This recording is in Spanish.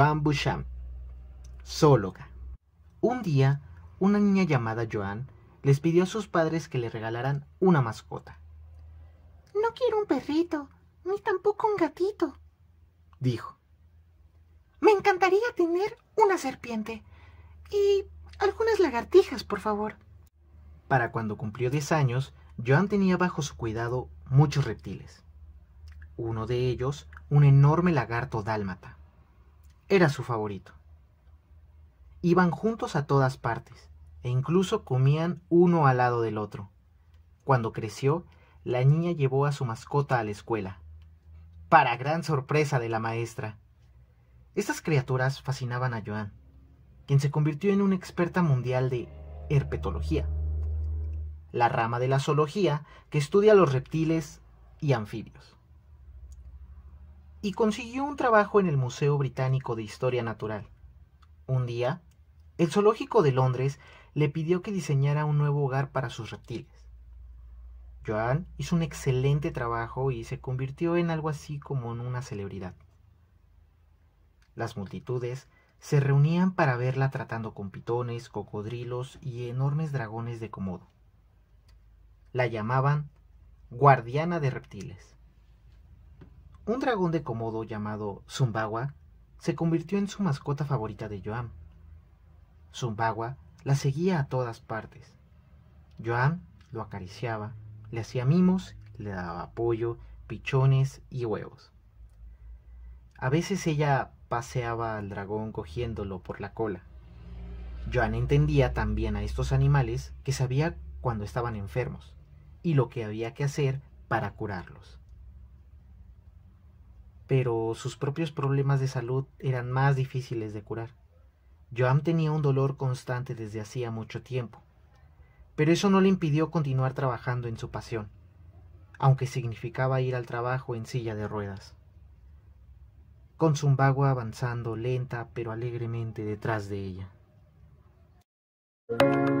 Joan Bouchamp, Zóloga Un día, una niña llamada Joan les pidió a sus padres que le regalaran una mascota. No quiero un perrito, ni tampoco un gatito, dijo. Me encantaría tener una serpiente y algunas lagartijas, por favor. Para cuando cumplió 10 años, Joan tenía bajo su cuidado muchos reptiles. Uno de ellos, un enorme lagarto dálmata era su favorito. Iban juntos a todas partes, e incluso comían uno al lado del otro. Cuando creció, la niña llevó a su mascota a la escuela, para gran sorpresa de la maestra. Estas criaturas fascinaban a Joan, quien se convirtió en una experta mundial de herpetología, la rama de la zoología que estudia los reptiles y anfibios y consiguió un trabajo en el Museo Británico de Historia Natural. Un día, el zoológico de Londres le pidió que diseñara un nuevo hogar para sus reptiles. Joan hizo un excelente trabajo y se convirtió en algo así como en una celebridad. Las multitudes se reunían para verla tratando con pitones, cocodrilos y enormes dragones de comodo. La llamaban guardiana de reptiles. Un dragón de Komodo llamado Zumbagua se convirtió en su mascota favorita de Joan. Zumbagua la seguía a todas partes. Joan lo acariciaba, le hacía mimos, le daba apoyo, pichones y huevos. A veces ella paseaba al dragón cogiéndolo por la cola. Joan entendía también a estos animales que sabía cuando estaban enfermos y lo que había que hacer para curarlos pero sus propios problemas de salud eran más difíciles de curar. Joam tenía un dolor constante desde hacía mucho tiempo, pero eso no le impidió continuar trabajando en su pasión, aunque significaba ir al trabajo en silla de ruedas. Con Zumbagua avanzando lenta pero alegremente detrás de ella.